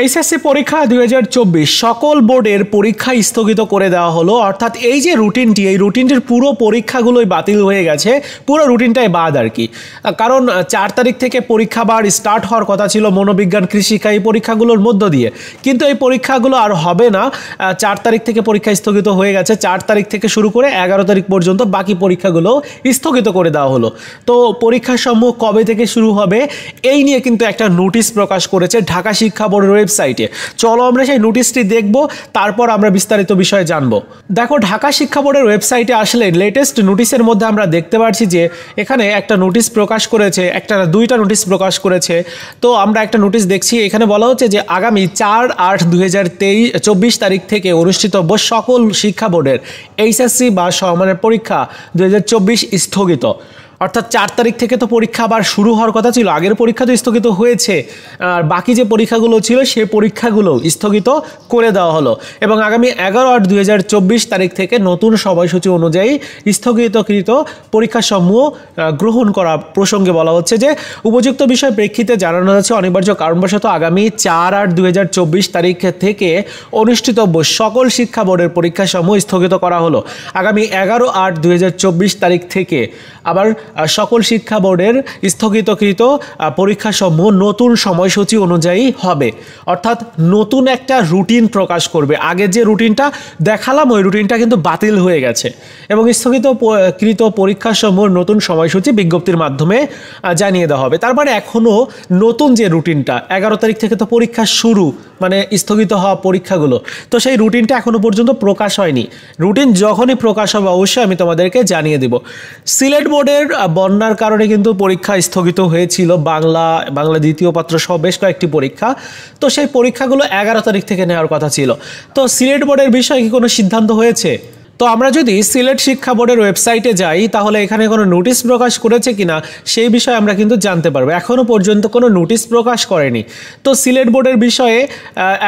HSC পরীক্ষা দুই সকল বোর্ডের পরীক্ষা স্থগিত করে দেওয়া হলো অর্থাৎ এই যে রুটিনটি এই রুটিনটির পুরো পরীক্ষাগুলোই বাতিল হয়ে গেছে পুরো রুটিনটাই বাদ আর কি কারণ চার তারিখ থেকে পরীক্ষা বার স্টার্ট হওয়ার কথা ছিল মনোবিজ্ঞান কৃষিকা এই পরীক্ষাগুলোর মধ্য দিয়ে কিন্তু এই পরীক্ষাগুলো আর হবে না চার তারিখ থেকে পরীক্ষা স্থগিত হয়ে গেছে চার তারিখ থেকে শুরু করে এগারো তারিখ পর্যন্ত বাকি পরীক্ষাগুলো স্থগিত করে দেওয়া হলো তো সমূহ কবে থেকে শুরু হবে এই নিয়ে কিন্তু একটা নোটিশ প্রকাশ করেছে ঢাকা শিক্ষা বোর্ড ওয়েবসাইটে চলো আমরা সেই নোটিশটি দেখব তারপর আমরা বিস্তারিত বিষয়ে জানব দেখো ঢাকা শিক্ষা বোর্ডের ওয়েবসাইটে আসলে লেটেস্ট নোটিশের মধ্যে আমরা দেখতে পাচ্ছি যে এখানে একটা নোটিশ প্রকাশ করেছে একটা দুইটা নোটিশ প্রকাশ করেছে তো আমরা একটা নোটিশ দেখছি এখানে বলা হচ্ছে যে আগামী চার আট দু হাজার তেইশ চব্বিশ তারিখ থেকে অনুষ্ঠিত সকল শিক্ষা বোর্ডের এইচএসসি বা সমানের পরীক্ষা দু স্থগিত অর্থাৎ চার তারিখ থেকে তো পরীক্ষা আবার শুরু হওয়ার কথা ছিল আগের পরীক্ষা তো স্থগিত হয়েছে আর বাকি যে পরীক্ষাগুলো ছিল সে পরীক্ষাগুলো স্থগিত করে দেওয়া হলো এবং আগামী এগারো আট দুই তারিখ থেকে নতুন সময়সূচি অনুযায়ী স্থগিতকৃত পরীক্ষাসমূহ গ্রহণ করা প্রসঙ্গে বলা হচ্ছে যে উপযুক্ত বিষয় প্রেক্ষিতে জানানো হয়েছে অনিবার্য কারণবশত আগামী চার আট দুই তারিখ থেকে অনুষ্ঠিতব্য সকল শিক্ষা বোর্ডের পরীক্ষাসমূহ স্থগিত করা হলো আগামী এগারো আট দুই তারিখ থেকে আবার সকল শিক্ষা বোর্ডের স্থগিতকৃত পরীক্ষাসমূহ নতুন সময়সূচি অনুযায়ী হবে অর্থাৎ নতুন একটা রুটিন প্রকাশ করবে আগের যে রুটিনটা দেখালাম ওই রুটিনটা কিন্তু বাতিল হয়ে গেছে এবং স্থগিত কৃত পরীক্ষাসমূহ নতুন সময়সূচি বিজ্ঞপ্তির মাধ্যমে জানিয়ে দেওয়া হবে তারপরে মানে এখনও নতুন যে রুটিনটা এগারো তারিখ থেকে তো পরীক্ষা শুরু মানে স্থগিত হওয়া পরীক্ষাগুলো তো সেই রুটিনটা এখনও পর্যন্ত প্রকাশ হয়নি রুটিন যখনই প্রকাশ হবে অবশ্যই আমি তোমাদেরকে জানিয়ে দেব সিলেট বোর্ডের বন্যার কারণে কিন্তু পরীক্ষা স্থগিত হয়েছিল বাংলা বাংলা দ্বিতীয় পাত্র সহ বেশ কয়েকটি পরীক্ষা তো সেই পরীক্ষাগুলো এগারো তারিখ থেকে নেওয়ার কথা ছিল তো সিলেট বোর্ডের বিষয়ে কি কোনো সিদ্ধান্ত হয়েছে তো আমরা যদি সিলেট শিক্ষা বোর্ডের ওয়েবসাইটে যাই তাহলে এখানে কোনো নোটিশ প্রকাশ করেছে কিনা সেই বিষয়ে আমরা কিন্তু জানতে পারবো এখনও পর্যন্ত কোনো নোটিশ প্রকাশ করেনি তো সিলেট বোর্ডের বিষয়ে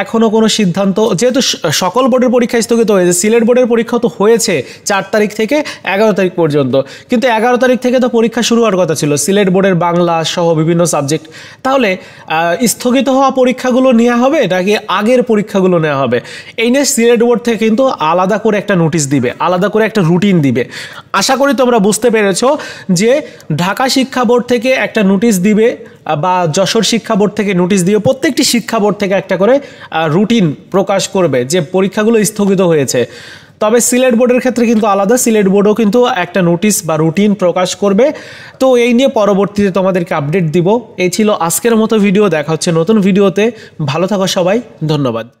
এখনও কোনো সিদ্ধান্ত যেহেতু সকল বোর্ডের পরীক্ষা স্থগিত হয়েছে সিলেট বোর্ডের পরীক্ষা তো হয়েছে চার তারিখ থেকে এগারো তারিখ পর্যন্ত কিন্তু এগারো তারিখ থেকে তো পরীক্ষা শুরু হওয়ার কথা ছিল সিলেট বোর্ডের বাংলা সহ বিভিন্ন সাবজেক্ট তাহলে স্থগিত হওয়া পরীক্ষাগুলো নেওয়া হবে নাকি আগের পরীক্ষাগুলো নেওয়া হবে এই নিয়ে সিলেট বোর্ড থেকে কিন্তু আলাদা করে একটা নোটিশ দিবে দিবে আলাদা করে একটা রুটিন দিবে আশা করি তোমরা বুঝতে পেরেছ যে ঢাকা শিক্ষা বোর্ড থেকে একটা নোটিশ দিবে বা যশোর শিক্ষা বোর্ড থেকে নোটিশ দিয়ে প্রত্যেকটি শিক্ষা বোর্ড থেকে একটা করে রুটিন প্রকাশ করবে যে পরীক্ষাগুলো স্থগিত হয়েছে তবে সিলেট বোর্ডের ক্ষেত্রে কিন্তু আলাদা সিলেট বোর্ডও কিন্তু একটা নোটিশ বা রুটিন প্রকাশ করবে তো এই নিয়ে পরবর্তীতে তোমাদেরকে আপডেট দিব এই ছিল আজকের মতো ভিডিও দেখা হচ্ছে নতুন ভিডিওতে ভালো থাকো সবাই ধন্যবাদ